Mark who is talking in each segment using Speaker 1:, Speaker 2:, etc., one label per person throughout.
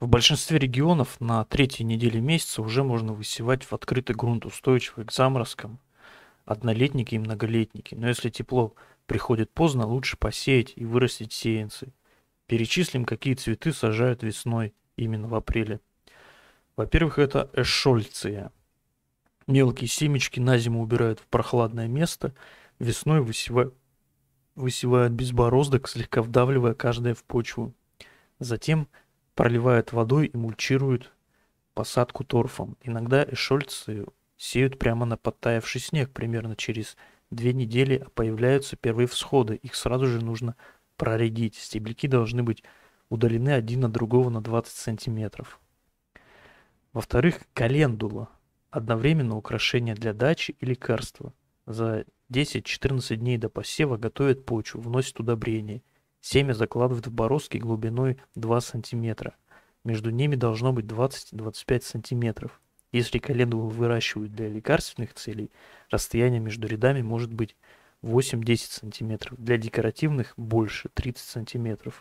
Speaker 1: В большинстве регионов на третьей неделе месяца уже можно высевать в открытый грунт устойчивый к заморозкам однолетники и многолетники. Но если тепло приходит поздно, лучше посеять и вырастить сеянцы. Перечислим, какие цветы сажают весной именно в апреле. Во-первых, это эшольция. Мелкие семечки на зиму убирают в прохладное место, весной высевают, высевают без бороздок, слегка вдавливая каждое в почву. Затем – проливают водой и мульчируют посадку торфом. Иногда эшольцы сеют прямо на подтаявший снег примерно через две недели, а появляются первые всходы. Их сразу же нужно проредить. Стебельки должны быть удалены один от другого на 20 сантиметров. Во-вторых, календула. Одновременно украшение для дачи и лекарства. За 10-14 дней до посева готовят почву, вносят удобрения. Семя закладывают в бороздки глубиной 2 см. Между ними должно быть 20-25 см. Если календулу выращивают для лекарственных целей, расстояние между рядами может быть 8-10 см, для декоративных больше 30 см.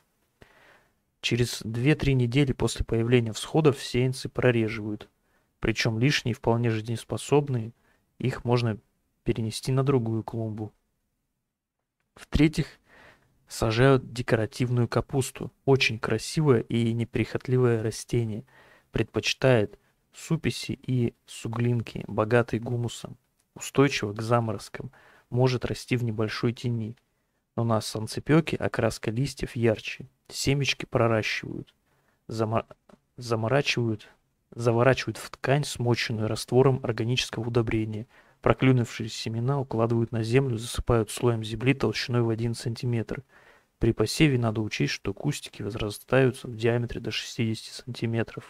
Speaker 1: Через 2-3 недели после появления всходов сеянцы прореживают. Причем лишние, вполне жизнеспособные, их можно перенести на другую клумбу. В-третьих, Сажают декоративную капусту, очень красивое и неприхотливое растение. Предпочитает суписи и суглинки, богатые гумусом. Устойчиво к заморозкам, может расти в небольшой тени. Но на санцепёке окраска листьев ярче, семечки проращивают, замор... заморачивают, заворачивают в ткань, смоченную раствором органического удобрения – Проклюнувшиеся семена укладывают на землю, засыпают слоем земли толщиной в 1 см. При посеве надо учесть, что кустики возрастаются в диаметре до 60 см.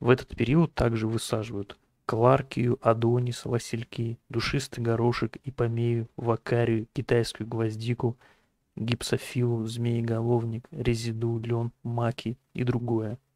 Speaker 1: В этот период также высаживают кларкию, адонис, васильки, душистый горошек, ипомею, вакарию, китайскую гвоздику, гипсофилу, змееголовник, резиду, лен, маки и другое –